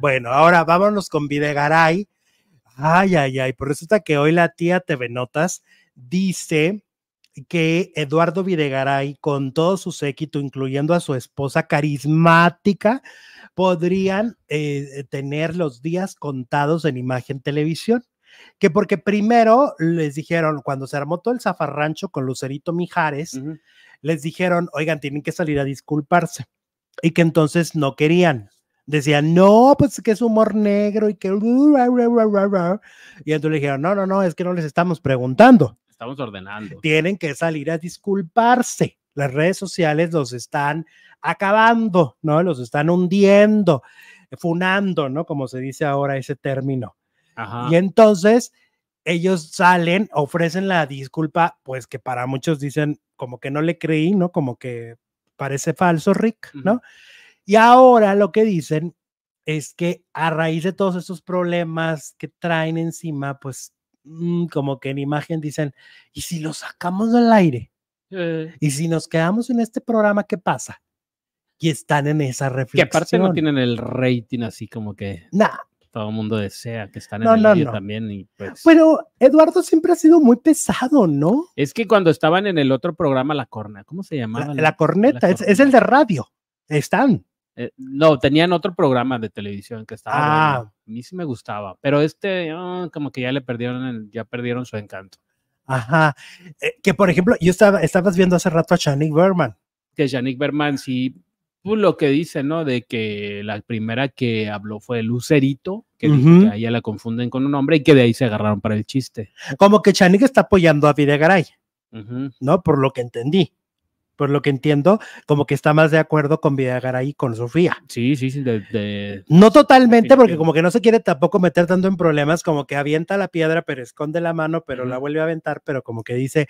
Bueno, ahora vámonos con Videgaray. Ay, ay, ay, Por pues resulta que hoy la tía TV Notas dice que Eduardo Videgaray, con todo su séquito, incluyendo a su esposa carismática, podrían eh, tener los días contados en imagen televisión. Que porque primero les dijeron, cuando se armó todo el zafarrancho con Lucerito Mijares, les dijeron, oigan, tienen que salir a disculparse. Y que entonces no querían, decía, no, pues que es humor negro y que... Y entonces le dijeron, no, no, no, es que no les estamos preguntando. Estamos ordenando. Tienen que salir a disculparse. Las redes sociales los están acabando, ¿no? Los están hundiendo, funando, ¿no? Como se dice ahora ese término. Ajá. Y entonces ellos salen, ofrecen la disculpa, pues que para muchos dicen como que no le creí, ¿no? Como que parece falso, Rick, ¿no? Y ahora lo que dicen es que a raíz de todos esos problemas que traen encima, pues mm, como que en imagen dicen, ¿y si lo sacamos del aire? ¿Y si nos quedamos en este programa, qué pasa? Y están en esa reflexión. Que aparte no tienen el rating así como que... Todo el mundo desea que están en el también. Pues Pero Eduardo siempre ha sido muy pesado, ¿no? Es que cuando estaban en el otro programa, La Corna, ¿cómo se llamaba? La, corneta, es el de radio. Están. Eh, no, tenían otro programa de televisión que estaba. Ah. A mí sí me gustaba, pero este, ah, como que ya le perdieron, ya perdieron su encanto. Ajá. Eh, que por ejemplo, yo estaba, estabas viendo hace rato a Shanik Berman. Que Janik Berman sí, pues, lo que dice, ¿no? De que la primera que habló fue Lucerito, que, ahí a la confunden con un hombre y que de ahí se agarraron para el chiste. Como que Janik está apoyando a Videgaray, ¿no? Por lo que entendí por lo que entiendo, como que está más de acuerdo con Videgaray con Sofía. Sí, sí, sí. No totalmente, porque como que no se quiere tampoco meter tanto en problemas, como que avienta la piedra, pero esconde la mano, pero la vuelve a aventar, pero como que dice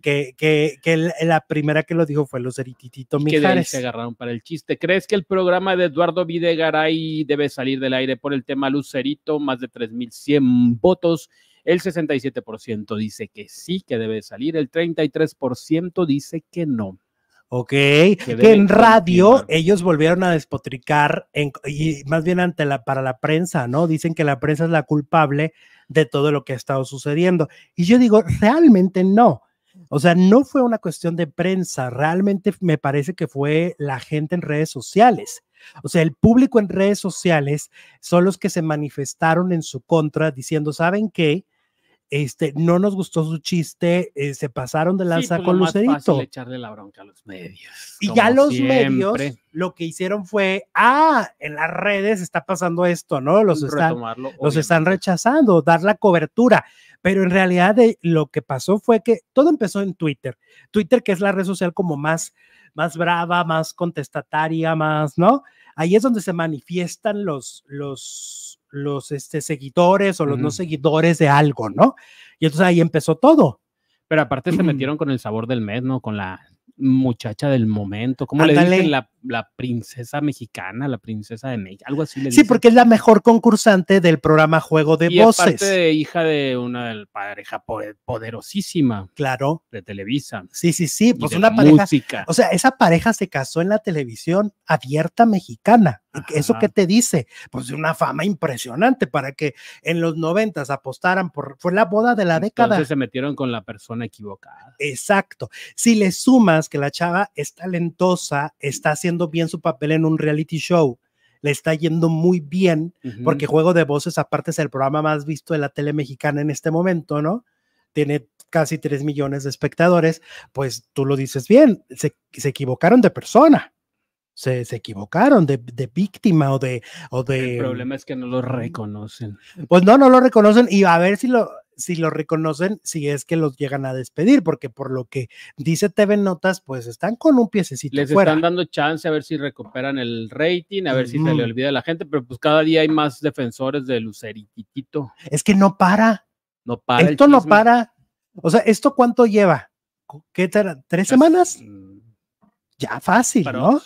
que, que, la primera que lo dijo fue Lucerititito Mijares. Que se agarraron para el chiste. ¿Crees que el programa de Eduardo Videgaray debe salir del aire por el tema Lucerito? Más de 3.100 votos. El 67% dice que sí, que debe salir. El 33% dice que no. ¿ok? Que, en radio ellos volvieron a despotricar, y más bien ante la, para la prensa, ¿no? Dicen que la prensa es la culpable de todo lo que ha estado sucediendo. Y yo digo, realmente no. O sea, no fue una cuestión de prensa, realmente me parece que fue la gente en redes sociales. O sea, el público en redes sociales son los que se manifestaron en su contra diciendo, ¿saben qué? este, no nos gustó su chiste, eh, se pasaron de lanza sí, pues, con Lucerito. echarle la bronca a los medios. Y ya los medios lo que hicieron fue, ah, en las redes está pasando esto, ¿no? Los, están, los están rechazando, dar la cobertura. Pero en realidad lo que pasó fue que todo empezó en Twitter. Twitter, que es la red social como más, más brava, más contestataria, más, ¿no? Ahí es donde se manifiestan los, los los este, seguidores o los no seguidores de algo, ¿no? Y entonces ahí empezó todo. Pero aparte se metieron con el sabor del mes, ¿no? Con la muchacha del momento. ¿Cómo le dicen la, princesa mexicana, la princesa de México? Algo así le Sí, porque es la mejor concursante del programa Juego de y Voces. Aparte hija de una pareja poderosísima. Claro. De Televisa. Sí, sí, sí. Pues una pareja. O sea, esa pareja se casó en la televisión abierta mexicana. ¿Eso que qué te dice? Pues de una fama impresionante para que en los noventas apostaran por, fue la boda de la década. Entonces se metieron con la persona equivocada. Exacto. Si le sumas que la chava es talentosa, está haciendo bien su papel en un reality show, le está yendo muy bien, porque Juego de Voces aparte es el programa más visto de la tele mexicana en este momento, ¿no? Tiene casi 3 millones de espectadores, pues tú lo dices bien, se, se equivocaron de persona se, equivocaron de, víctima o de, o de... El problema es que no lo mm, reconocen. Pues no, no lo reconocen y a ver si lo, si lo reconocen, si es que los llegan a despedir, porque por lo que dice TV Notas, pues están con un piececito. Les están dando chance a ver si recuperan el rating, a ver si se le olvida a la gente, pero pues cada día hay más defensores de Luceritito. Es que no para. No para. Esto no para. O sea, ¿esto cuánto lleva? ¿Qué ¿Tres semanas? Mm, ya fácil, ¿no?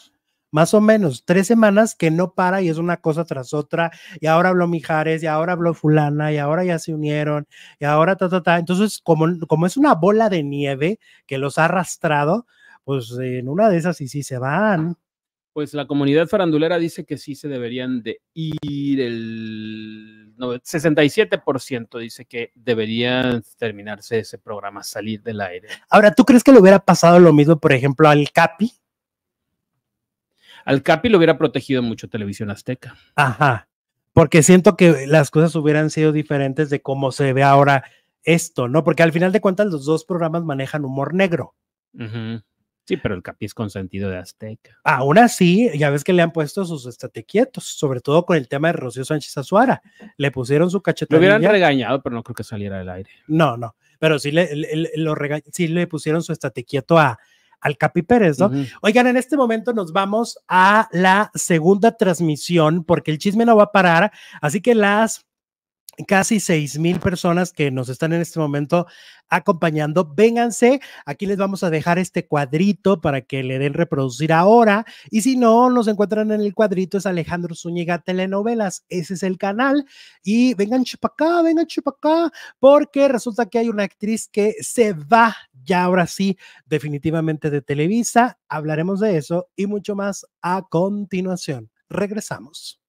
más o menos tres semanas que no para y es una cosa tras otra, y ahora habló Mijares, y ahora habló fulana, y ahora ya se unieron, y ahora ta, ta, ta. Entonces, como, como es una bola de nieve que los ha arrastrado, pues en una de esas sí sí se van. Pues la comunidad farandulera dice que sí se deberían de ir el 67% dice que deberían terminarse ese programa, salir del aire. Ahora, ¿tú crees que le hubiera pasado lo mismo, por ejemplo, al Capi? Al Capi lo hubiera protegido mucho Televisión Azteca. Ajá, porque siento que las cosas hubieran sido diferentes de cómo se ve ahora esto, ¿no? Porque al final de cuentas los dos programas manejan humor negro. Sí, pero el Capi es consentido de Azteca. Aún así, ya ves que le han puesto sus estatequietos, sobre todo con el tema de Rocío Sánchez Azuara. Le pusieron su cachetón. Lo hubieran regañado, pero no creo que saliera del aire. No, no, pero sí le, sí le pusieron su estatequieto a, al Capi Pérez, ¿no? Oigan, en este momento nos vamos a la segunda transmisión porque el chisme no va a parar, así que las casi seis mil personas que nos están en este momento acompañando. Vénganse, aquí les vamos a dejar este cuadrito para que le den reproducir ahora. Y si no, nos encuentran en el cuadrito, es Alejandro Zúñiga Telenovelas, ese es el canal. Y vengan chupacá, vengan chupacá, porque resulta que hay una actriz que se va ya ahora sí, definitivamente de Televisa. Hablaremos de eso y mucho más a continuación. Regresamos.